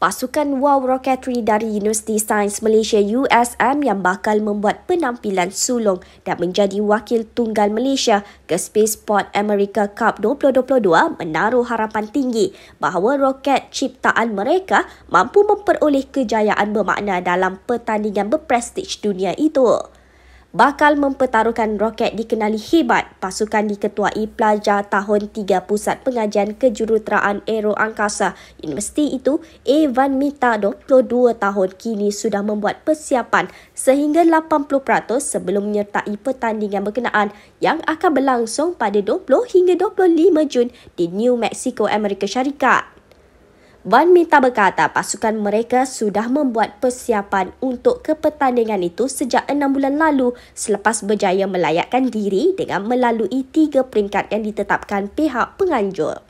pasukan WOW Rocketry dari Universiti Sains Malaysia USM yang bakal membuat penampilan sulung dan menjadi wakil tunggal Malaysia ke Spaceport America Cup 2022 menaruh harapan tinggi bahawa roket ciptaan mereka mampu memperoleh kejayaan bermakna dalam pertandingan berprestij dunia itu bakal mempertaruhkan roket dikenali hebat pasukan diketuai pelajar tahun 3 Pusat Pengajian Kejuruteraan Aero Angkasa. Universiti itu, Evan Mita, 22 tahun, kini sudah membuat persiapan sehingga 80% sebelum menyertai pertandingan berkenaan yang akan berlangsung pada 20 hingga 25 Jun di New Mexico, Amerika Syarikat. Wan Minta berkata pasukan mereka sudah membuat persiapan untuk kepertandingan itu sejak enam bulan lalu selepas berjaya melayakkan diri dengan melalui tiga peringkat yang ditetapkan pihak penganjur.